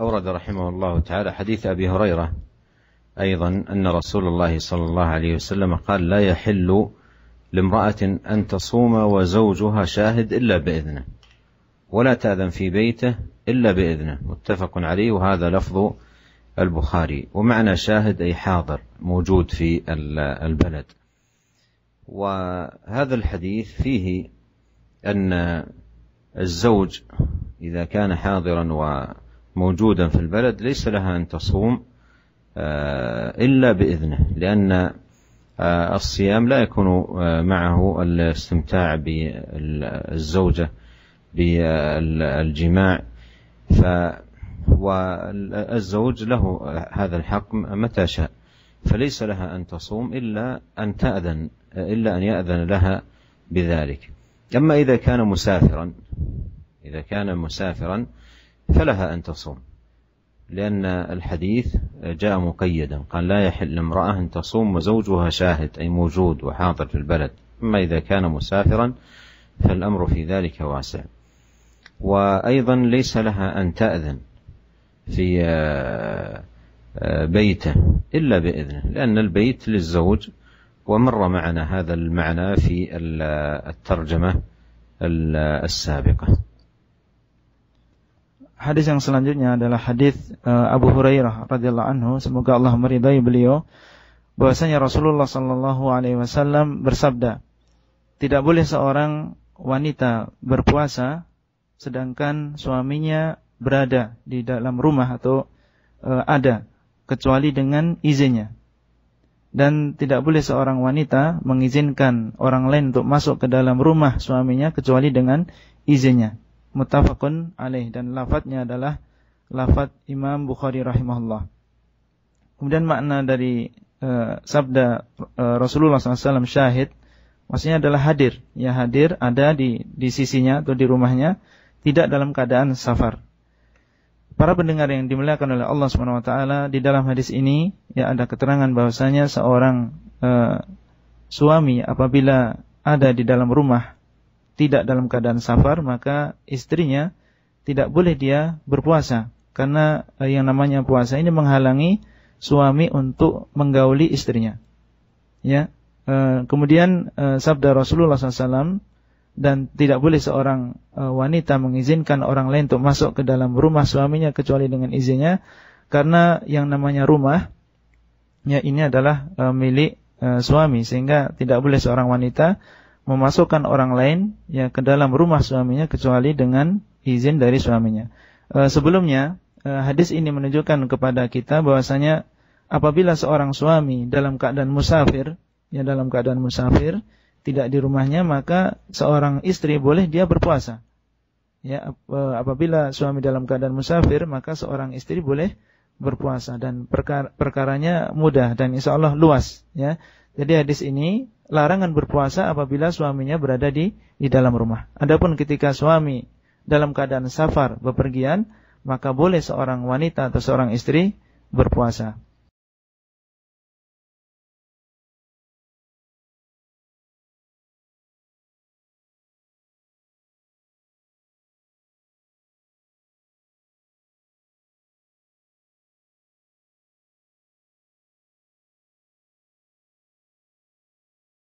أورد رحمه الله تعالى حديث أبي هريرة أيضا أن رسول الله صلى الله عليه وسلم قال لا يحل لامرأة أن تصوم وزوجها شاهد إلا بإذنه ولا تأذن في بيته إلا بإذنه متفق عليه وهذا لفظ البخاري ومعنى شاهد أي حاضر موجود في البلد وهذا الحديث فيه أن الزوج إذا كان حاضرا موجودا في البلد ليس لها أن تصوم آه، إلا بإذنه لأن آه، الصيام لا يكون آه، معه الاستمتاع بالزوجة بالجماع ف والزوج له هذا الحق متى شاء فليس لها أن تصوم إلا أن تأذن إلا أن يأذن لها بذلك أما إذا كان مسافرا إذا كان مسافرا فلها أن تصوم لأن الحديث جاء مقيدا قال لا يحل امرأة أن تصوم وزوجها شاهد أي موجود وحاضر في البلد أما إذا كان مسافرا فالأمر في ذلك واسع وأيضا ليس لها أن تأذن في آه، بيته إلا بإذنه لأن البيت للزوج ومر معنا هذا المعنى في الترجمة السابقة hadis yang selanjutnya adalah hadis uh, Abu Hurairah radhiyallahu anhu semoga Allah meridai beliau bahwasanya Rasulullah sallallahu alaihi wasallam bersabda tidak boleh seorang wanita berpuasa sedangkan suaminya berada di dalam rumah atau uh, ada kecuali dengan izinnya dan tidak boleh seorang wanita mengizinkan orang lain untuk masuk ke dalam rumah suaminya kecuali dengan izinnya mutafakun alaih dan lafadznya adalah lafadz Imam Bukhari rahimahullah. Kemudian makna dari uh, sabda uh, Rasulullah SAW syahid maksudnya adalah hadir, ya hadir ada di di sisinya atau di rumahnya tidak dalam keadaan safar. Para pendengar yang dimuliakan oleh Allah Subhanahu wa taala, di dalam hadis ini ya ada keterangan bahwasanya seorang uh, suami apabila ada di dalam rumah tidak dalam keadaan safar, maka istrinya tidak boleh dia berpuasa. Karena eh, yang namanya puasa ini menghalangi suami untuk menggauli istrinya. Ya, eh, Kemudian eh, sabda Rasulullah SAW, dan tidak boleh seorang wanita mengizinkan orang lain untuk masuk ke dalam rumah suaminya kecuali dengan izinnya. Karena yang namanya rumah, ya ini adalah milik suami. Sehingga tidak boleh seorang wanita memasukkan orang lain ya ke dalam rumah suaminya kecuali dengan izin dari suaminya. E, sebelumnya e, hadis ini menunjukkan kepada kita bahwasanya apabila seorang suami dalam keadaan musafir ya dalam keadaan musafir tidak di rumahnya maka seorang istri boleh dia berpuasa. Ya eh, apabila suami dalam keadaan musafir maka seorang istri boleh berpuasa dan perkara perkaranya mudah dan insya Allah luas ya. Jadi hadis ini larangan berpuasa apabila suaminya berada di di dalam rumah. Adapun ketika suami dalam keadaan safar, bepergian, maka boleh seorang wanita atau seorang istri berpuasa.